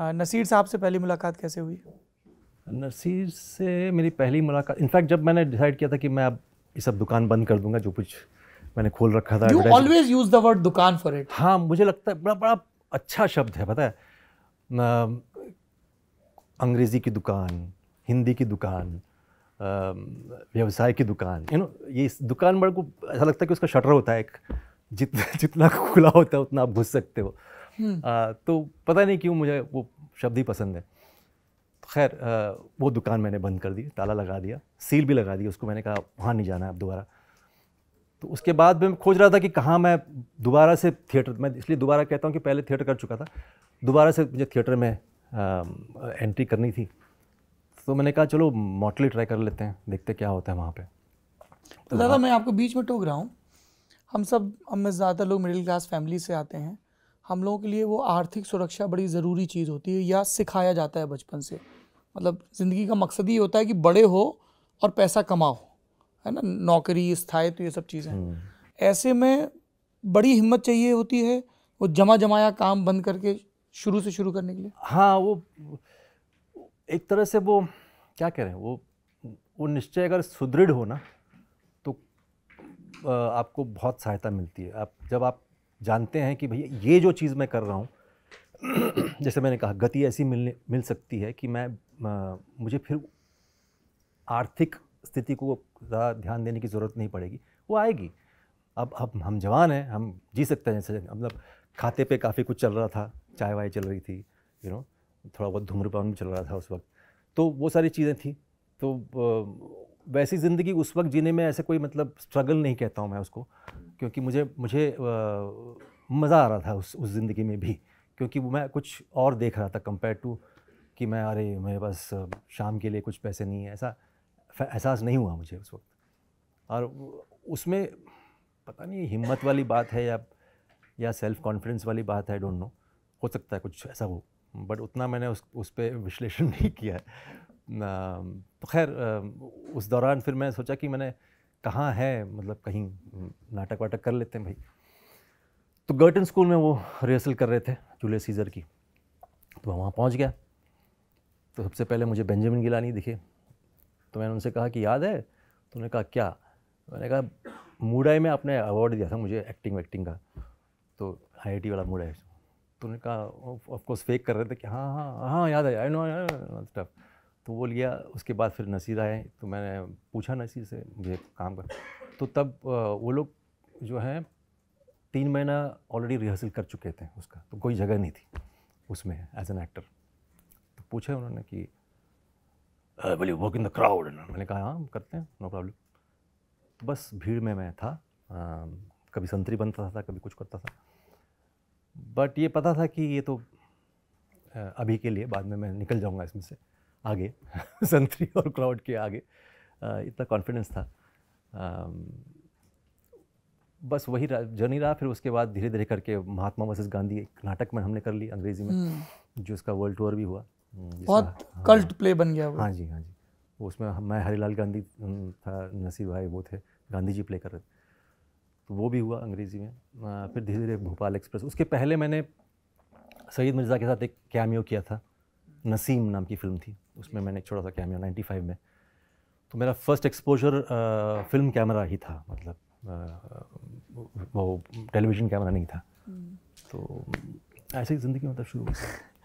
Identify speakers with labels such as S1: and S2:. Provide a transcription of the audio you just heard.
S1: नसीर साहब से पहली मुलाकात कैसे हुई नसीर से मेरी पहली मुलाकात इनफैक्ट जब मैंने डिसाइड किया था कि मैं अब ये सब दुकान बंद कर दूंगा जो कुछ मैंने खोल रखा था you always use the word dukan for it हाँ मुझे लगता है बड़ा बड़ा अच्छा शब्द है पता है अंग्रेज़ी की दुकान हिंदी की दुकान व्यवसाय की दुकान यू नो ये दुकान बड़े को ऐसा लगता है कि उसका शटर होता है एक जितना जितना खुला होता है उतना आप घुस सकते हो हम्म। आ, तो पता नहीं क्यों मुझे वो शब्द ही पसंद है खैर वो दुकान मैंने बंद कर दी ताला लगा दिया सील भी लगा दिया उसको मैंने कहा वहाँ नहीं जाना है अब दोबारा तो उसके बाद मैं खोज रहा था कि कहाँ मैं दोबारा से थिएटर मैं इसलिए दोबारा कहता हूँ कि पहले थिएटर कर चुका था दोबारा से मुझे थिएटर में आ, एंट्री करनी थी तो मैंने कहा चलो मॉटली ट्राई कर लेते हैं देखते क्या होता है वहाँ पर तो, तो दादा मैं आपको बीच में टोक रहा हूँ हम सब हम में ज़्यादातर लोग मिडिल क्लास फैमिली से आते हैं हम लोगों के लिए वो आर्थिक सुरक्षा बड़ी ज़रूरी चीज़ होती है या सिखाया जाता है बचपन से मतलब ज़िंदगी का मकसद ये होता है कि बड़े हो और पैसा कमाओ है ना नौकरी स्थायित्व ये सब चीज़ें हम्म। ऐसे में बड़ी हिम्मत चाहिए होती है वो जमा जमाया काम बंद करके शुरू से शुरू करने के लिए हाँ वो एक तरह से वो क्या कह रहे हैं वो वो निश्चय अगर सुदृढ़ हो ना तो आपको बहुत सहायता मिलती है आप जब आप जानते हैं कि भैया ये जो चीज़ मैं कर रहा हूँ जैसे मैंने कहा गति ऐसी मिलने मिल सकती है कि मैं आ, मुझे फिर आर्थिक स्थिति को ज़्यादा ध्यान देने की ज़रूरत नहीं पड़ेगी वो आएगी अब अब हम जवान हैं हम जी सकते हैं जैसे मतलब खाते पे काफ़ी कुछ चल रहा था चाय वाय चल रही थी यू नो थोड़ा बहुत धूम्रपान भी चल रहा था उस वक्त तो वो सारी चीज़ें थी तो वैसी ज़िंदगी उस वक्त जीने में ऐसे कोई मतलब स्ट्रगल नहीं कहता हूँ मैं उसको क्योंकि मुझे मुझे मज़ा आ रहा था उस उस ज़िंदगी में भी क्योंकि मैं कुछ और देख रहा था कंपेयर टू कि मैं अरे मेरे पास शाम के लिए कुछ पैसे नहीं है ऐसा एहसास नहीं हुआ मुझे उस वक्त और उसमें पता नहीं हिम्मत वाली बात है या या सेल्फ़ कॉन्फिडेंस वाली बात है डोंट नो हो सकता है कुछ ऐसा हो बट उतना मैंने उस उस पर विश्लेषण नहीं किया तो खैर उस दौरान फिर मैं सोचा कि मैंने कहाँ है मतलब कहीं नाटक वाटक कर लेते हैं भाई तो गर्टन स्कूल में वो रिहर्सल कर रहे थे जूलियस सीज़र की तो मैं वहाँ पहुँच गया तो सबसे पहले मुझे बेंजामिन गिलानी दिखे तो मैंने उनसे कहा कि याद है तो उन्होंने कहा क्या मैंने कहा मूडाई में आपने अवार्ड दिया था मुझे एक्टिंग वैक्टिंग का तो आई वाला मूडाई तो उन्होंने कहा ऑफकोर्स फेक कर रहे थे कि हाँ हाँ हाँ याद है आई नो स्टफ़ तो वो लिया उसके बाद फिर नसीर आए तो मैंने पूछा नसीर से मुझे काम कर तो तब वो लोग जो है तीन महीना ऑलरेडी रिहर्सल कर चुके थे उसका तो कोई जगह नहीं थी उसमें एज एन एक्टर तो पूछा उन्होंने कि बोले वर्क इन द क्राउड मैंने कहा हाँ करते हैं नो प्रॉब्लम तो बस भीड़ में मैं था आ, कभी संतरी बनता था कभी कुछ करता था बट ये पता था कि ये तो अभी के लिए बाद में मैं निकल जाऊँगा इसमें से आगे संतरी और क्लाउड के आगे इतना कॉन्फिडेंस था बस वही जर्नी रहा फिर उसके बाद धीरे धीरे करके महात्मा वर्सेस गांधी एक नाटक में हमने कर ली अंग्रेजी में हम्म। जो उसका वर्ल्ड टूर भी हुआ हम्म, बहुत कल्ट हाँ, प्ले हाँ, बन गया हाँ जी हाँ जी उसमें मैं हरीलाल गांधी था नसीर भाई वो थे गांधी जी प्ले कर रहे थे तो वो भी हुआ अंग्रेजी में फिर धीरे धीरे भोपाल एक्सप्रेस उसके पहले मैंने सईद मिर्ज़ा के साथ एक कैमियो किया था नसीम नाम की फ़िल्म थी उसमें मैंने एक छोटा सा कैमरा नाइन्टी फाइव में तो मेरा फर्स्ट एक्सपोजर फिल्म कैमरा ही था मतलब आ, वो टेलीविज़न कैमरा नहीं था हम्म। तो ऐसे ही ज़िंदगी मतलब तो शुरू हो